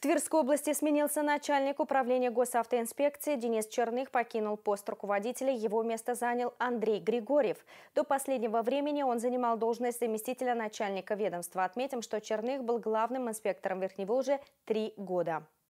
В Тверской области сменился начальник управления госавтоинспекции. Денис Черных покинул пост руководителя. Его место занял Андрей Григорьев. До последнего времени он занимал должность заместителя начальника ведомства. Отметим, что Черных был главным инспектором Верхневолжья три года.